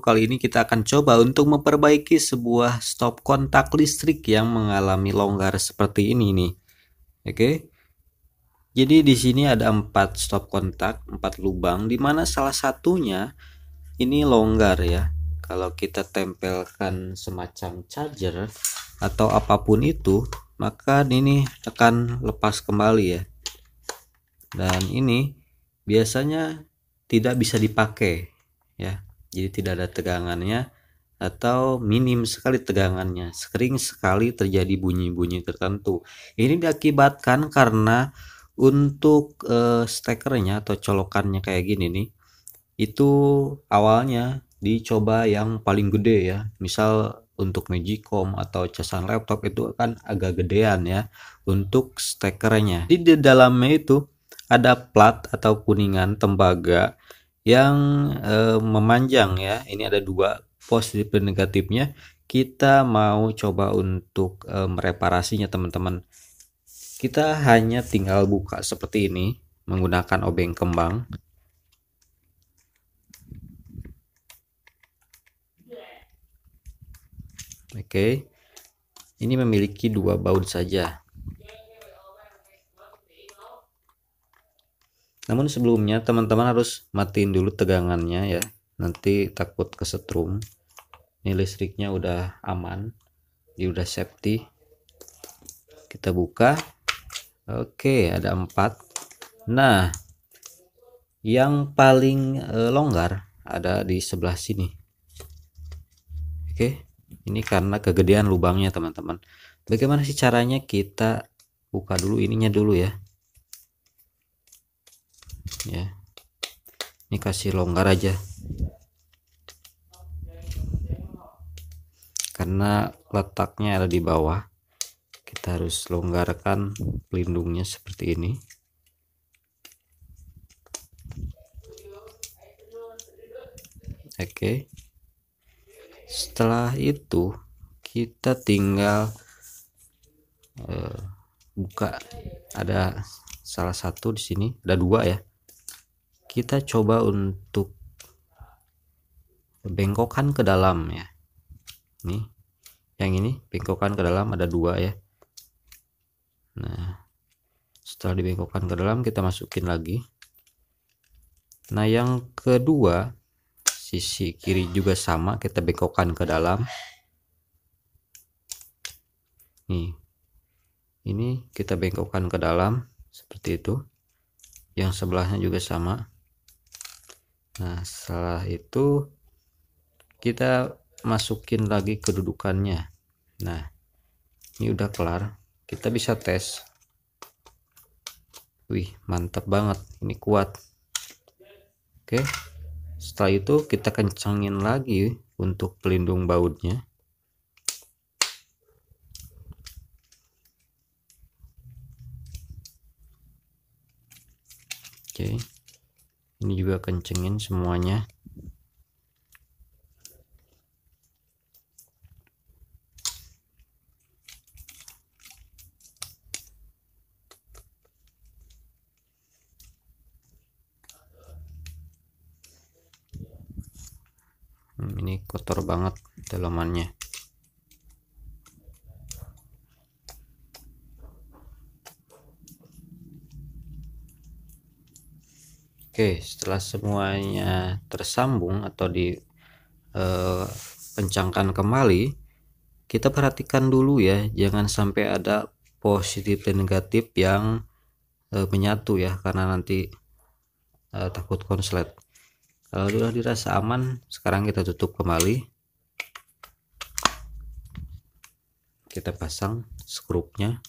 Kali ini kita akan coba untuk memperbaiki sebuah stop kontak listrik yang mengalami longgar seperti ini nih. Oke. Jadi di sini ada empat stop kontak, empat lubang di mana salah satunya ini longgar ya. Kalau kita tempelkan semacam charger atau apapun itu, maka ini akan lepas kembali ya. Dan ini biasanya tidak bisa dipakai ya jadi tidak ada tegangannya atau minim sekali tegangannya sering sekali terjadi bunyi-bunyi tertentu ini diakibatkan karena untuk uh, stekernya atau colokannya kayak gini nih itu awalnya dicoba yang paling gede ya misal untuk magicom atau casan laptop itu kan agak gedean ya untuk stekernya di dalamnya itu ada plat atau kuningan tembaga yang eh, memanjang ya. Ini ada dua positif dan negatifnya. Kita mau coba untuk eh, mereparasinya teman-teman. Kita hanya tinggal buka seperti ini menggunakan obeng kembang. Oke. Okay. Ini memiliki dua baut saja. Namun sebelumnya teman-teman harus matiin dulu tegangannya ya. Nanti takut kesetrum. Ini listriknya udah aman. Dia udah safety. Kita buka. Oke, ada empat. Nah, yang paling eh, longgar ada di sebelah sini. Oke, ini karena kegedean lubangnya teman-teman. Bagaimana sih caranya kita buka dulu ininya dulu ya ya ini kasih longgar aja karena letaknya ada di bawah kita harus longgarkan pelindungnya seperti ini oke setelah itu kita tinggal uh, buka ada salah satu di sini ada dua ya kita coba untuk bengkokkan ke dalam ya nih yang ini bengkokkan ke dalam ada dua ya nah setelah dibengkokkan ke dalam kita masukin lagi nah yang kedua sisi kiri juga sama kita bengkokkan ke dalam nih ini kita bengkokkan ke dalam seperti itu yang sebelahnya juga sama Nah, setelah itu kita masukin lagi kedudukannya. Nah, ini udah kelar. Kita bisa tes. Wih, mantap banget. Ini kuat. Oke. Setelah itu kita kencangin lagi untuk pelindung bautnya. Oke. Okay ini juga kencengin semuanya hmm, ini kotor banget dalamannya Oke, setelah semuanya tersambung atau dipencangkan eh, kembali, kita perhatikan dulu ya, jangan sampai ada positif dan negatif yang e, menyatu ya, karena nanti e, takut konslet. Kalau sudah dirasa aman, sekarang kita tutup kembali. Kita pasang skrupnya.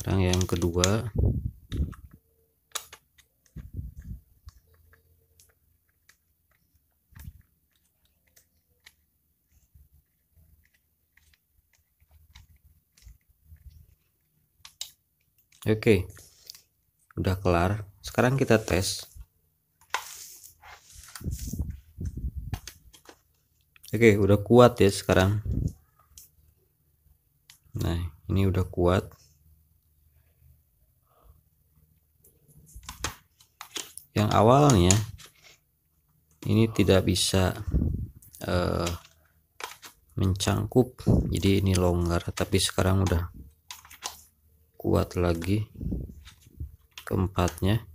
sekarang yang kedua Oke, udah kelar. Sekarang kita tes. Oke, udah kuat ya sekarang. Nah, ini udah kuat. yang awalnya ini tidak bisa uh, mencangkup jadi ini longgar tapi sekarang udah kuat lagi keempatnya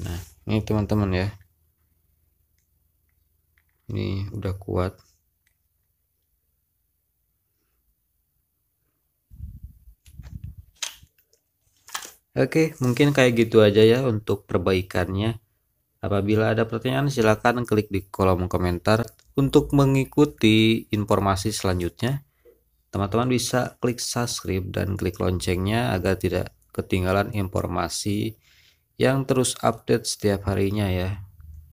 nah ini teman-teman ya ini udah kuat Oke, mungkin kayak gitu aja ya untuk perbaikannya. Apabila ada pertanyaan silakan klik di kolom komentar untuk mengikuti informasi selanjutnya. Teman-teman bisa klik subscribe dan klik loncengnya agar tidak ketinggalan informasi yang terus update setiap harinya ya.